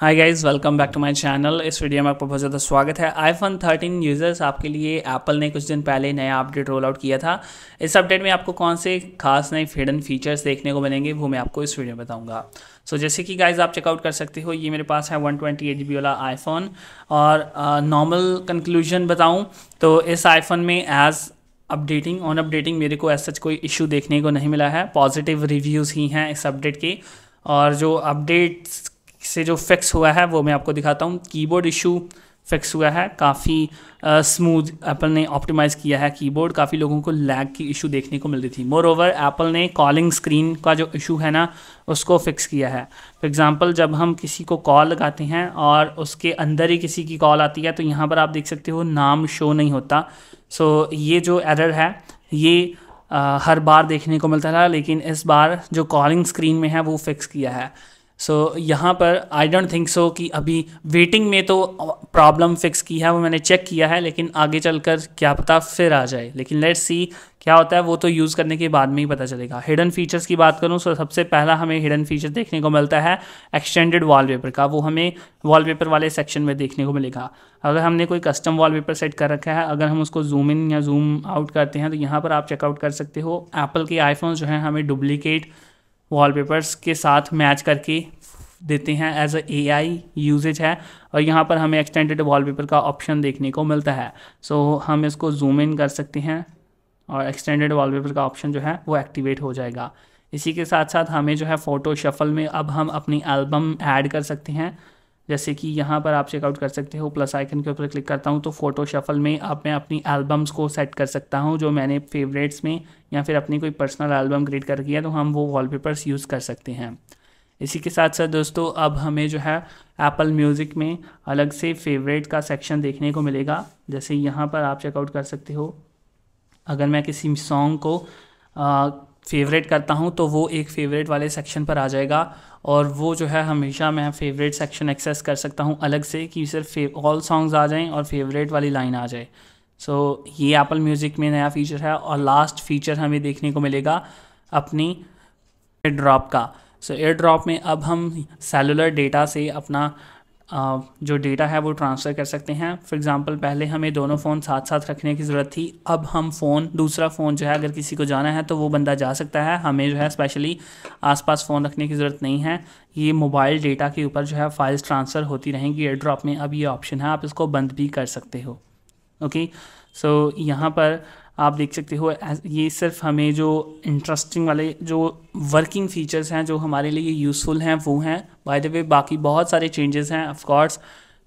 hi guys welcome back to my channel इस video में आपका बहुत ज़्यादा स्वागत है आईफोन 13 यूज़र्स आपके लिए एप्पल ने कुछ दिन पहले नया अपडेट रोल आउट किया था इस अपडेट में आपको कौन से खास नए हिडन फीचर्स देखने को मिलेंगे वो मैं आपको इस वीडियो में बताऊंगा सो so, जैसे कि गाइज आप चेकआउट कर सकते हो ये मेरे पास है वन ट्वेंटी वाला आईफोन और नॉर्मल कंक्लूजन बताऊँ तो इस आईफोन में एज़ अपडेटिंग ऑन अपडेटिंग मेरे को एज सच कोई इशू देखने को नहीं मिला है पॉजिटिव रिव्यूज़ ही हैं इस अपडेट के और जो अपडेट्स से जो फिक्स हुआ है वो मैं आपको दिखाता हूँ कीबोर्ड इशू फिक्स हुआ है काफ़ी स्मूथ एप्पल ने ऑप्टिमाइज़ किया है कीबोर्ड काफ़ी लोगों को लैग की इशू देखने को मिल रही थी मोर ओवर एप्पल ने कॉलिंग स्क्रीन का जो इशू है ना उसको फिक्स किया है फॉर एग्ज़ाम्पल जब हम किसी को कॉल लगाते हैं और उसके अंदर ही किसी की कॉल आती है तो यहाँ पर आप देख सकते हो नाम शो नहीं होता सो so, ये जो एरर है ये आ, हर बार देखने को मिलता था लेकिन इस बार जो कॉलिंग स्क्रीन में है वो फिक्स किया है सो so, यहाँ पर आई डोंट थिंक सो कि अभी वेटिंग में तो प्रॉब्लम फिक्स की है वो मैंने चेक किया है लेकिन आगे चलकर क्या पता फिर आ जाए लेकिन लेट्स सी क्या होता है वो तो यूज़ करने के बाद में ही पता चलेगा हिडन फीचर्स की बात करूँ तो सबसे पहला हमें हिडन फीचर देखने को मिलता है एक्सटेंडेड वाल का वो हमें वाल वाले सेक्शन में देखने को मिलेगा अगर हमने कोई कस्टम वाल सेट कर रखा है अगर हम उसको जूम इन या जूम आउट करते हैं तो यहाँ पर आप चेकआउट कर सकते हो एप्पल के आईफोन जो हैं हमें डुप्लीकेट वॉलपेपर्स के साथ मैच करके देते हैं एज ए आई यूजेज है और यहाँ पर हमें एक्सटेंडेड वॉलपेपर का ऑप्शन देखने को मिलता है सो so, हम इसको जूम इन कर सकते हैं और एक्सटेंडेड वॉलपेपर का ऑप्शन जो है वो एक्टिवेट हो जाएगा इसी के साथ साथ हमें जो है फ़ोटो शफल में अब हम अपनी एल्बम ऐड कर सकते हैं जैसे कि यहाँ पर आप चेकआउट कर सकते हो प्लस आइकन के ऊपर क्लिक करता हूँ तो फ़ोटो शफल में आप मैं अपनी एल्बम्स को सेट कर सकता हूँ जो मैंने फेवरेट्स में या फिर अपनी कोई पर्सनल एल्बम क्रिएट कर किया तो हम वो वॉलपेपर्स यूज़ कर सकते हैं इसी के साथ साथ दोस्तों अब हमें जो है एप्पल म्यूज़िक में अलग से फेवरेट का सेक्शन देखने को मिलेगा जैसे यहाँ पर आप चेकआउट कर सकते हो अगर मैं किसी सॉन्ग को फेवरेट करता हूँ तो वो एक फेवरेट वाले सेक्शन पर आ जाएगा और वो जो है हमेशा मैं फेवरेट सेक्शन एक्सेस कर सकता हूँ अलग से कि सिर्फ ऑल सॉन्ग्स आ जाएँ और फेवरेट वाली लाइन आ जाए सो so, ये एप्पल म्यूज़िक में नया फीचर है और लास्ट फीचर हमें देखने को मिलेगा अपनी एयर ड्रॉप का सो एयर ड्रॉप में अब हम सेलुलर डेटा से अपना जो डेटा है वो ट्रांसफ़र कर सकते हैं फॉर एग्ज़ाम्पल पहले हमें दोनों फ़ोन साथ साथ रखने की ज़रूरत थी अब हम फ़ोन दूसरा फ़ोन जो है अगर किसी को जाना है तो वो बंदा जा सकता है हमें जो है स्पेशली आसपास फ़ोन रखने की ज़रूरत नहीं है ये मोबाइल डेटा के ऊपर जो है फ़ाइल्स ट्रांसफ़र होती रहेंगी एयर ड्रॉप में अब ये ऑप्शन है आप इसको बंद भी कर सकते हो ओके सो यहाँ पर आप देख सकते हो ये सिर्फ हमें जो इंटरेस्टिंग वाले जो वर्किंग फीचर्स हैं जो हमारे लिए यूज़फुल हैं वो हैं बाय द वे बाकी बहुत सारे चेंजेस हैं ऑफकोर्स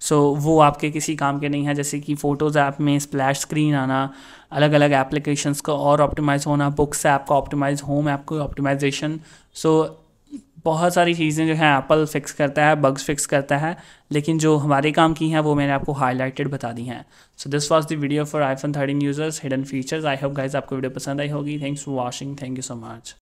सो वो आपके किसी काम के नहीं हैं जैसे कि फ़ोटोज़ ऐप में स्प्लैश स्क्रीन आना अलग अलग एप्लीकेशंस का और ऑप्टिमाइज़ होना बुक्स ऐप का ऑप्टिमाइज़ होम ऐप का ऑप्टिमाइजेशन सो बहुत सारी चीज़ें जो हैं एप्पल फिक्स करता है बग्स फिक्स करता है लेकिन जो हमारे काम की हैं वो मैंने आपको हाईलाइटेड बता दी हैं so this was the video for iPhone thirteen users hidden features I hope guys आपको वीडियो पसंद आई होगी thanks for watching thank you so much